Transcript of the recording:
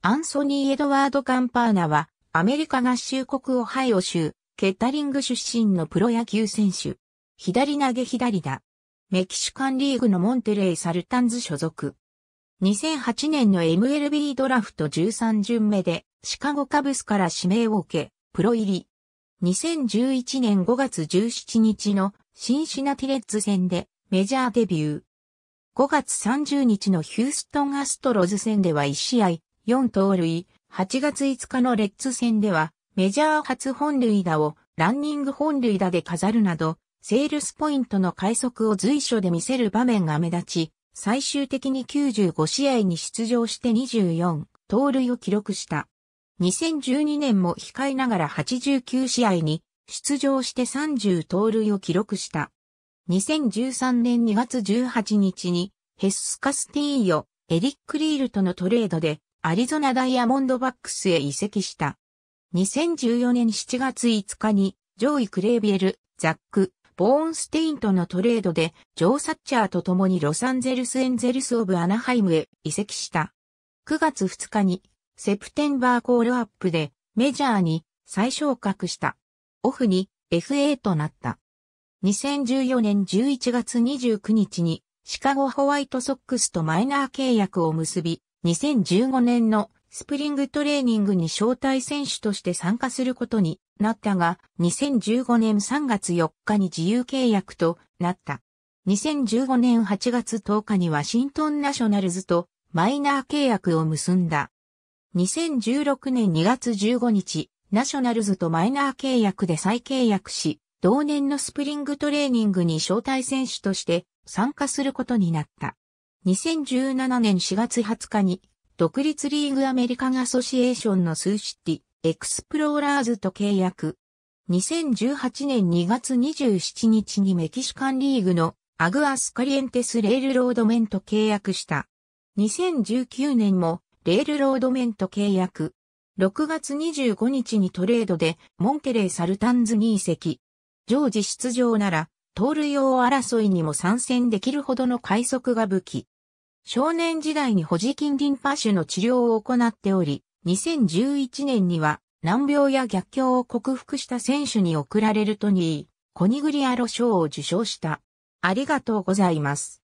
アンソニー・エドワード・カンパーナは、アメリカ合衆国オハイオ州、ケッタリング出身のプロ野球選手。左投げ左打。メキシカンリーグのモンテレイ・サルタンズ所属。2008年の MLB ドラフト13巡目で、シカゴカブスから指名を受け、プロ入り。2011年5月17日のシンシナティレッズ戦でメジャーデビュー。5月30日のヒューストンアストロズ戦では1試合4盗塁、8月5日のレッツ戦では、メジャー初本塁打をランニング本塁打で飾るなど、セールスポイントの快速を随所で見せる場面が目立ち、最終的に95試合に出場して24盗塁を記録した。2012年も控えながら89試合に出場して30盗塁を記録した。2013年2月18日にヘス・スカスティーヨ、エリック・リールとのトレードでアリゾナダイヤモンドバックスへ移籍した。2014年7月5日に、ジョイ・クレービエル、ザック、ボーンステインとのトレードで、ジョー・サッチャーと共にロサンゼルス・エンゼルス・オブ・アナハイムへ移籍した。9月2日に、セプテンバーコールアップで、メジャーに再昇格した。オフに FA となった。2014年11月29日にシカゴホワイトソックスとマイナー契約を結び、2015年のスプリングトレーニングに招待選手として参加することになったが、2015年3月4日に自由契約となった。2015年8月10日にワシントンナショナルズとマイナー契約を結んだ。2016年2月15日、ナショナルズとマイナー契約で再契約し、同年のスプリングトレーニングに招待選手として参加することになった。2017年4月20日に、独立リーグアメリカンアソシエーションのスーシティ、エクスプローラーズと契約。2018年2月27日にメキシカンリーグのアグアスカリエンテスレールロードメンと契約した。2019年もレールロードメンと契約。6月25日にトレードでモンテレー・サルタンズに移籍。常時出場なら盗塁王争いにも参戦できるほどの快速が武器。少年時代に保持筋リンパ腫の治療を行っており、2011年には難病や逆境を克服した選手に贈られるトニー、コニグリアロ賞を受賞した。ありがとうございます。